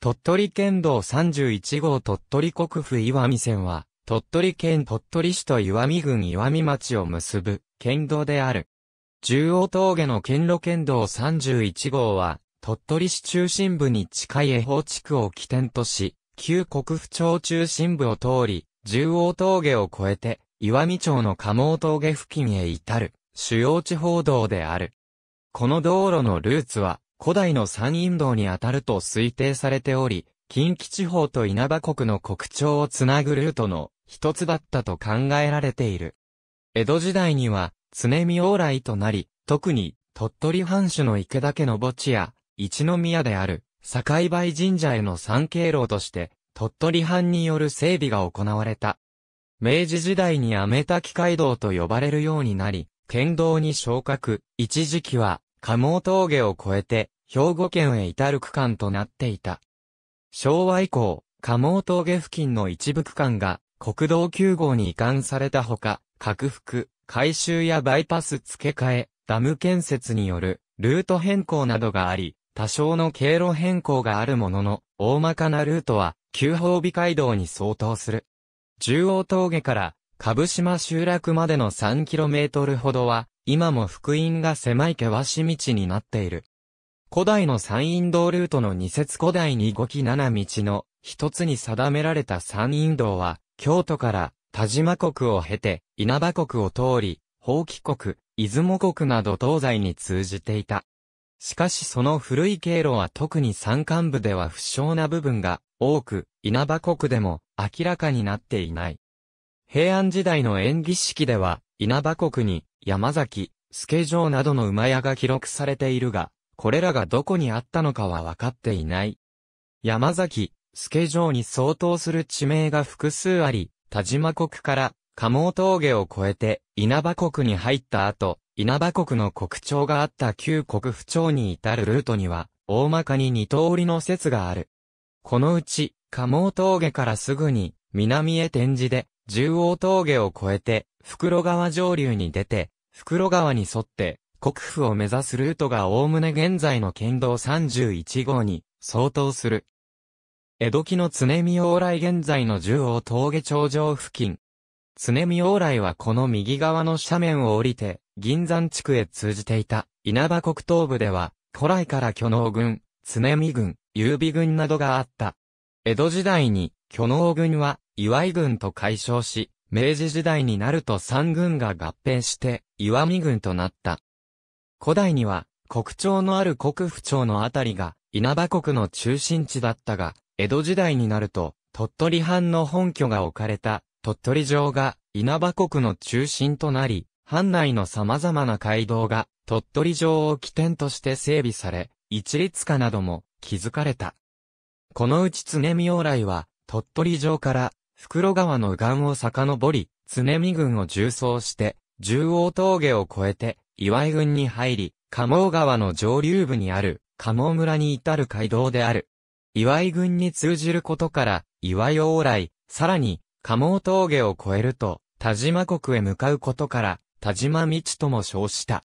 鳥取県道31号鳥取国府岩見線は、鳥取県鳥取市と岩見郡岩見町を結ぶ県道である。中央峠の県路県道31号は、鳥取市中心部に近い恵方地区を起点とし、旧国府町中心部を通り、中央峠を越えて、岩見町の加茂峠付近へ至る、主要地方道である。この道路のルーツは、古代の山陰道にあたると推定されており、近畿地方と稲葉国の国庁をつなぐルートの一つだったと考えられている。江戸時代には、常見往来となり、特に、鳥取藩主の池田家の墓地や、一宮である、境梅神社への参経路として、鳥取藩による整備が行われた。明治時代にアメタキ街道と呼ばれるようになり、県道に昇格、一時期は、鴨峠を越えて、兵庫県へ至る区間となっていた。昭和以降、鴨峠付近の一部区間が、国道9号に移管されたほか、拡幅、改修やバイパス付け替え、ダム建設による、ルート変更などがあり、多少の経路変更があるものの、大まかなルートは、旧褒美街道に相当する。中央峠から、株島集落までの 3km ほどは、今も福音が狭い険し道になっている。古代の山陰道ルートの二節古代に五期七道の一つに定められた山陰道は、京都から田島国を経て、稲葉国を通り、宝器国、出雲国など東西に通じていた。しかしその古い経路は特に山間部では不詳な部分が多く、稲葉国でも明らかになっていない。平安時代の演技式では、稲葉国に山崎、助城などの馬屋が記録されているが、これらがどこにあったのかは分かっていない。山崎、助城に相当する地名が複数あり、田島国から加茂峠を越えて稲葉国に入った後、稲葉国の国庁があった旧国府町に至るルートには、大まかに二通りの説がある。このうち、加茂峠からすぐに、南へ転じで、十王峠を越えて、袋川上流に出て、袋川に沿って、国府を目指すルートが概ね現在の県道31号に相当する。江戸期の常見往来現在の十王峠頂上付近。常見往来はこの右側の斜面を降りて、銀山地区へ通じていた稲葉国東部では、古来から巨能軍、常見軍、遊美軍などがあった。江戸時代に巨能軍は岩井軍と解消し、明治時代になると三軍が合併して、岩見軍となった。古代には、国庁のある国府町のあたりが、稲葉国の中心地だったが、江戸時代になると、鳥取藩の本拠が置かれた、鳥取城が、稲葉国の中心となり、藩内の様々な街道が、鳥取城を起点として整備され、一律化なども、築かれた。このうち常見往来は、鳥取城から袋川の岸を遡り、常見軍を縦走して、縦横峠を越えて、岩井軍に入り、鴨川の上流部にある、鴨村に至る街道である。岩井軍に通じることから、岩井往来、さらに、鴨峠を越えると、田島国へ向かうことから、田島道とも称した。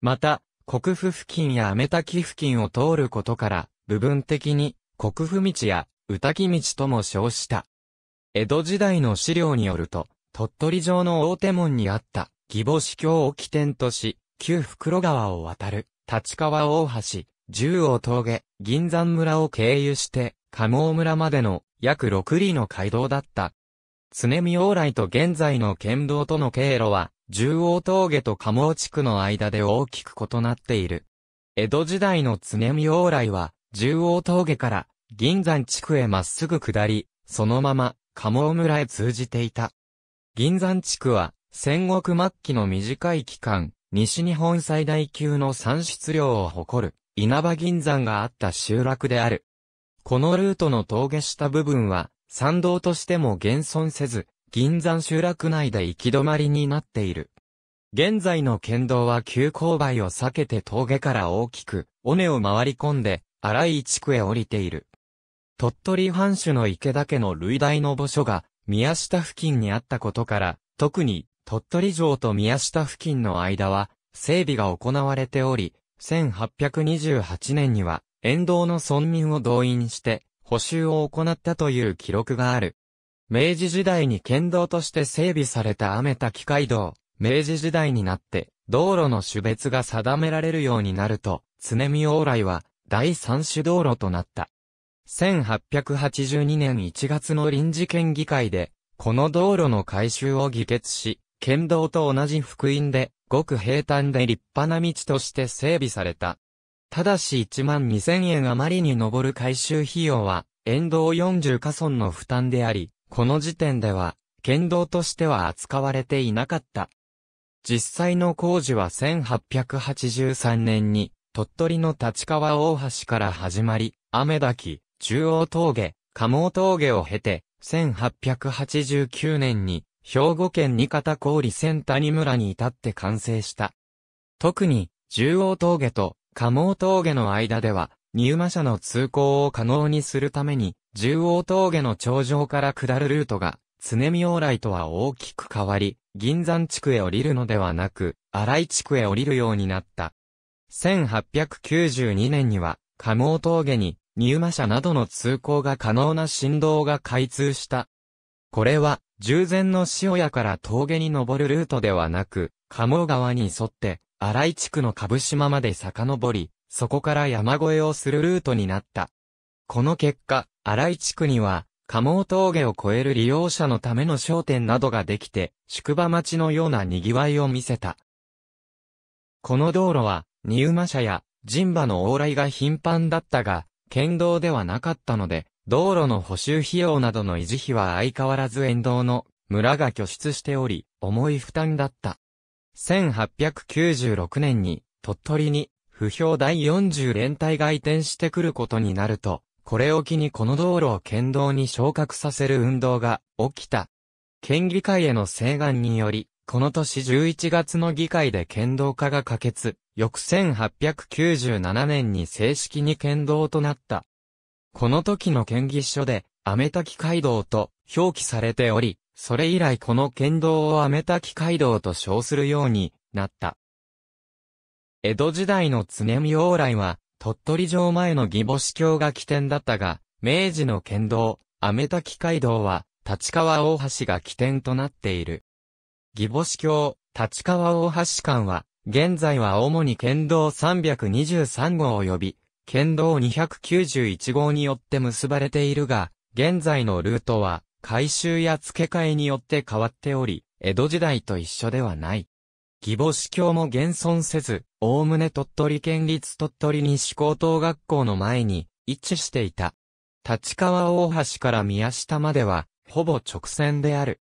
また、国府付近や雨滝付近を通ることから、部分的に、国府道や、宇滝道とも称した。江戸時代の資料によると、鳥取城の大手門にあった、義母司教を起点とし、旧袋川を渡る、立川大橋、十王峠、銀山村を経由して、加茂村までの約6里の街道だった。常見往来と現在の県道との経路は、十王峠と加茂地区の間で大きく異なっている。江戸時代の常見往来は、十王峠から銀山地区へまっすぐ下り、そのまま鴨村へ通じていた。銀山地区は、戦国末期の短い期間、西日本最大級の産出量を誇る、稲葉銀山があった集落である。このルートの峠下部分は、山道としても現存せず、銀山集落内で行き止まりになっている。現在の県道は急勾配を避けて峠から大きく、尾根を回り込んで、荒い地区へ降りている。鳥取藩主の池田家の類大の墓所が、宮下付近にあったことから、特に、鳥取城と宮下付近の間は、整備が行われており、1828年には、沿道の村民を動員して、補修を行ったという記録がある。明治時代に県道として整備された雨滝街道、明治時代になって、道路の種別が定められるようになると、常見往来は、第三種道路となった。1882年1月の臨時県議会で、この道路の改修を議決し、県道と同じ福音で、ごく平坦で立派な道として整備された。ただし1万2000円余りに上る改修費用は、沿道40カ村の負担であり、この時点では、県道としては扱われていなかった。実際の工事は1883年に、鳥取の立川大橋から始まり、雨滝、中央峠、加茂峠を経て、1889年に、兵庫県二方郡千谷村に至って完成した。特に、中央峠と加茂峠の間では、入馬車の通行を可能にするために、中央峠の頂上から下るルートが、常見往来とは大きく変わり、銀山地区へ降りるのではなく、荒井地区へ降りるようになった。1892年には、加茂峠に荷馬車などの通行が可能な振動が開通した。これは、従前の塩屋から峠に登るルートではなく、鴨川に沿って、荒井地区の株島まで遡り、そこから山越えをするルートになった。この結果、荒井地区には、鴨峠を越える利用者のための商店などができて、宿場町のような賑わいを見せた。この道路は、荷馬車や、人馬の往来が頻繁だったが、県道ではなかったので、道路の補修費用などの維持費は相変わらず沿道の村が拠出しており、重い負担だった。1896年に鳥取に不評第40連隊が移転してくることになると、これを機にこの道路を県道に昇格させる運動が起きた。県議会への請願により、この年11月の議会で県道化が可決、翌1897年に正式に県道となった。この時の県議所で、アメタキ街道と表記されており、それ以来この県道をアメタキ街道と称するようになった。江戸時代の常見往来は、鳥取城前の義母市教が起点だったが、明治の県道、アメタキ街道は、立川大橋が起点となっている。義母市教、立川大橋間は、現在は主に県道323号及び、県道291号によって結ばれているが、現在のルートは、改修や付け替えによって変わっており、江戸時代と一緒ではない。義母市教も現存せず、おおむね鳥取県立鳥取西高等学校の前に位置していた。立川大橋から宮下までは、ほぼ直線である。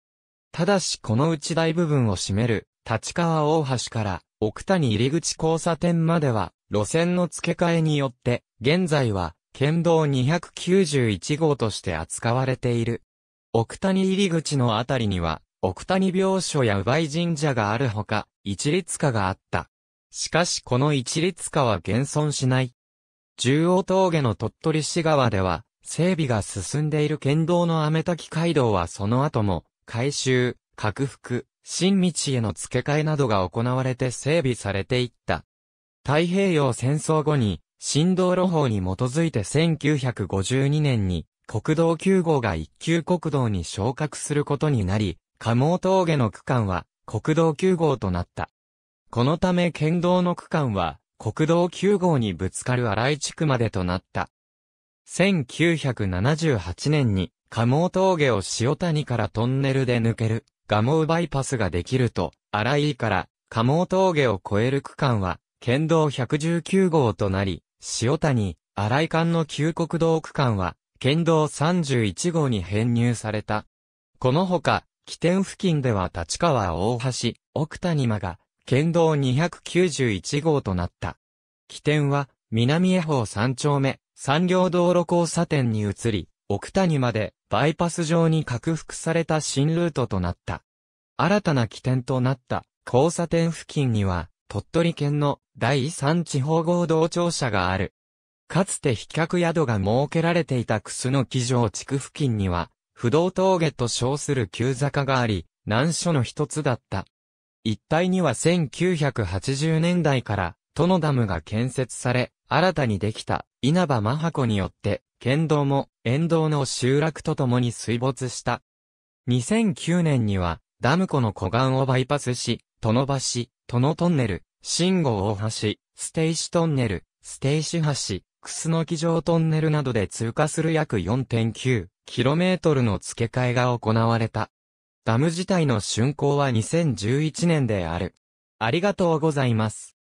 ただしこのうち大部分を占める、立川大橋から奥谷入口交差点までは、路線の付け替えによって、現在は、県道291号として扱われている。奥谷入口のあたりには、奥谷病所や奪梅神社があるほか、一律化があった。しかしこの一律化は現存しない。中央峠の鳥取市側では、整備が進んでいる県道の雨滝街道はその後も、改修、拡幅、新道への付け替えなどが行われて整備されていった。太平洋戦争後に、新道路法に基づいて1952年に、国道9号が一級国道に昇格することになり、加茂峠の区間は国道9号となった。このため県道の区間は国道9号にぶつかる荒井地区までとなった。1978年に、加茂峠を塩谷からトンネルで抜ける。蒲生バイパスができると、荒井から蒲生峠を越える区間は、県道119号となり、塩谷、荒井間の旧国道区間は、県道31号に編入された。このほか、起点付近では立川大橋、奥谷間が、県道291号となった。起点は、南恵方3丁目、産業道路交差点に移り、奥谷までバイパス上に拡幅された新ルートとなった。新たな起点となった交差点付近には、鳥取県の第三地方合同庁舎がある。かつて飛脚宿が設けられていた楠木城地区付近には、不動峠と称する急坂があり、難所の一つだった。一帯には1980年代から、都のダムが建設され、新たにできた稲葉真箱によって県道も沿道の集落とともに水没した。2009年には、ダム湖の湖岸をバイパスし、ノ橋、ノトンネル、信号大橋、ステイシトンネル、ステイシ橋、クスノキ城トンネルなどで通過する約 4.9km の付け替えが行われた。ダム自体の竣工は2011年である。ありがとうございます。